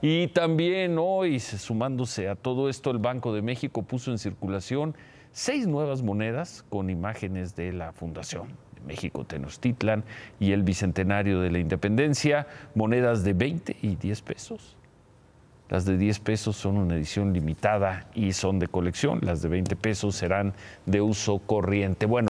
Y también hoy, sumándose a todo esto, el Banco de México puso en circulación seis nuevas monedas con imágenes de la Fundación de México Tenochtitlan y el Bicentenario de la Independencia, monedas de 20 y 10 pesos. Las de 10 pesos son una edición limitada y son de colección, las de 20 pesos serán de uso corriente. Bueno,